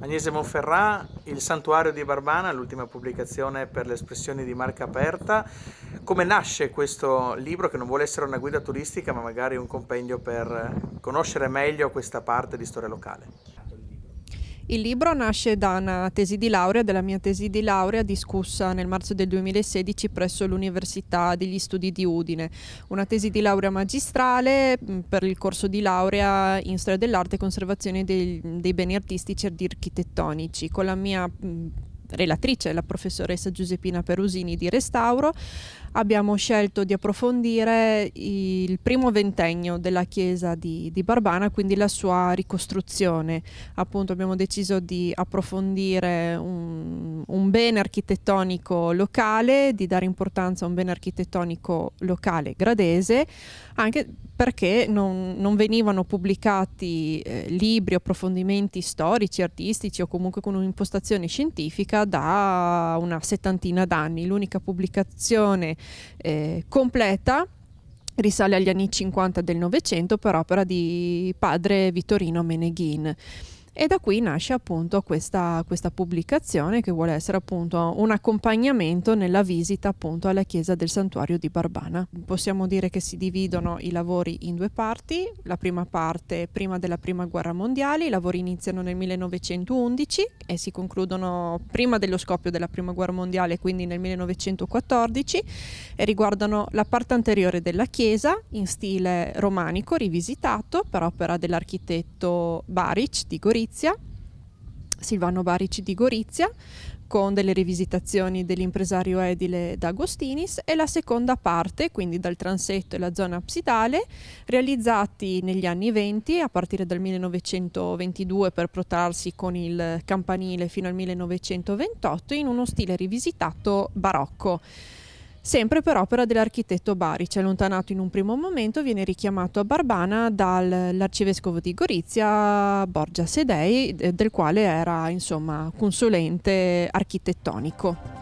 Agnese Monferrà, Il santuario di Barbana, l'ultima pubblicazione per le espressioni di marca aperta. Come nasce questo libro che non vuole essere una guida turistica ma magari un compendio per conoscere meglio questa parte di storia locale? Il libro nasce da una tesi di laurea, della mia tesi di laurea discussa nel marzo del 2016 presso l'Università degli Studi di Udine, una tesi di laurea magistrale mm, per il corso di laurea in storia dell'arte e conservazione dei, dei beni artistici ed architettonici, con la mia mm, relatrice, la professoressa Giuseppina Perusini di Restauro, abbiamo scelto di approfondire il primo ventennio della chiesa di, di, Barbana, quindi la sua ricostruzione. Appunto abbiamo deciso di approfondire un, un bene architettonico locale, di dare importanza a un bene architettonico locale gradese, anche perché non, non venivano pubblicati eh, libri, approfondimenti storici, artistici o comunque con un'impostazione scientifica pubblica da una settantina d'anni. L'unica pubblicazione eh, completa risale agli anni 50 del Novecento per opera di padre Vittorino Meneghin. E da qui nasce appunto questa, questa pubblicazione che vuole essere appunto un accompagnamento nella visita appunto alla chiesa del santuario di Barbana. Possiamo dire che si dividono i lavori in due parti, la prima parte prima della prima guerra mondiale, i lavori iniziano nel 1911 e si concludono prima dello scoppio della prima guerra mondiale, quindi nel 1914, e riguardano la parte anteriore della chiesa in stile romanico rivisitato per opera dell'architetto Baric di Gorizia Gorizia, Silvano Barici di Gorizia, con delle rivisitazioni dell'impresario edile D'Agostinis e la seconda parte, quindi dal transetto e la zona absidale, realizzati negli anni 20 a partire dal 1922 per protrarsi con il campanile fino al 1928 in uno stile rivisitato barocco sempre per opera dell'architetto Baric, allontanato in un primo momento, viene richiamato a Barbana dall'arcivescovo di Gorizia, Borgia Sedei, eh, del quale era insomma consulente architettonico.